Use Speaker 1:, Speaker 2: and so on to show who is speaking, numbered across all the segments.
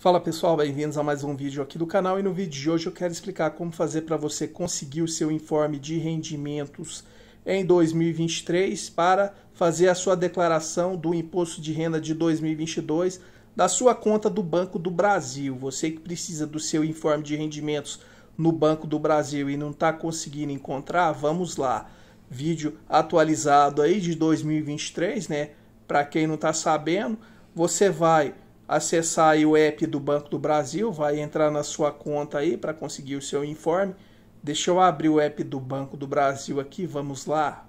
Speaker 1: Fala pessoal, bem-vindos a mais um vídeo aqui do canal e no vídeo de hoje eu quero explicar como fazer para você conseguir o seu informe de rendimentos em 2023 para fazer a sua declaração do imposto de renda de 2022 da sua conta do Banco do Brasil. Você que precisa do seu informe de rendimentos no Banco do Brasil e não está conseguindo encontrar, vamos lá. Vídeo atualizado aí de 2023, né? Para quem não está sabendo, você vai acessar o app do Banco do Brasil, vai entrar na sua conta aí para conseguir o seu informe. Deixa eu abrir o app do Banco do Brasil aqui, vamos lá.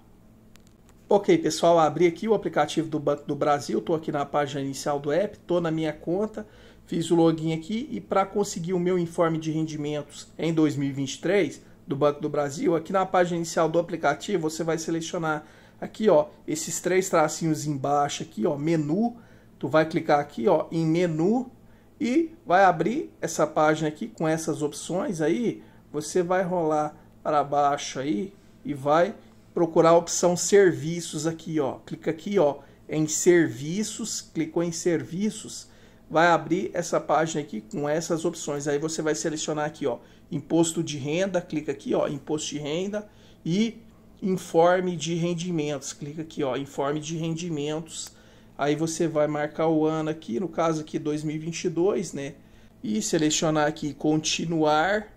Speaker 1: Ok, pessoal, abri aqui o aplicativo do Banco do Brasil, estou aqui na página inicial do app, estou na minha conta, fiz o login aqui e para conseguir o meu informe de rendimentos em 2023 do Banco do Brasil, aqui na página inicial do aplicativo você vai selecionar aqui ó, esses três tracinhos embaixo aqui ó, menu, tu vai clicar aqui ó, em menu e vai abrir essa página aqui com essas opções aí. Você vai rolar para baixo aí e vai procurar a opção serviços aqui, ó. Clica aqui, ó, em serviços, clicou em serviços, vai abrir essa página aqui com essas opções. Aí você vai selecionar aqui, ó, imposto de renda, clica aqui, ó, imposto de renda e informe de rendimentos. Clica aqui, ó, informe de rendimentos Aí você vai marcar o ano aqui, no caso aqui 2022, né? E selecionar aqui continuar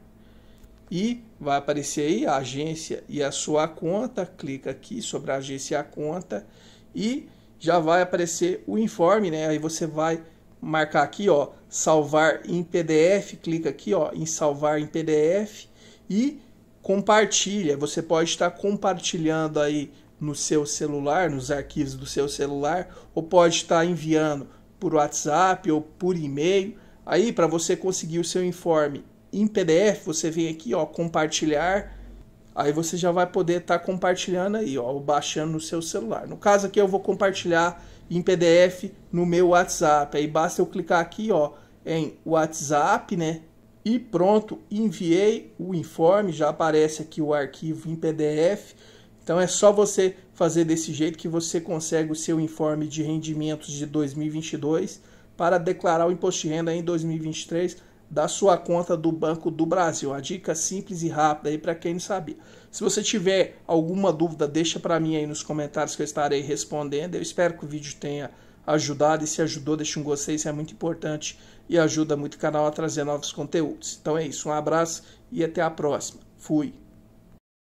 Speaker 1: e vai aparecer aí a agência e a sua conta. Clica aqui sobre a agência e a conta e já vai aparecer o informe, né? Aí você vai marcar aqui, ó, salvar em PDF, clica aqui, ó, em salvar em PDF e compartilha. Você pode estar compartilhando aí no seu celular, nos arquivos do seu celular, ou pode estar enviando por WhatsApp ou por e-mail. Aí, para você conseguir o seu informe em PDF, você vem aqui, ó, compartilhar. Aí você já vai poder estar tá compartilhando aí, ó, ou baixando no seu celular. No caso aqui, eu vou compartilhar em PDF no meu WhatsApp. Aí basta eu clicar aqui, ó, em WhatsApp, né? E pronto, enviei o informe, já aparece aqui o arquivo em PDF. Então é só você fazer desse jeito que você consegue o seu informe de rendimentos de 2022 para declarar o imposto de renda em 2023 da sua conta do Banco do Brasil. A dica simples e rápida aí para quem não sabia. Se você tiver alguma dúvida, deixa para mim aí nos comentários que eu estarei respondendo. Eu espero que o vídeo tenha ajudado e se ajudou, deixa um gostei, isso é muito importante e ajuda muito o canal a trazer novos conteúdos. Então é isso, um abraço e até a próxima. Fui.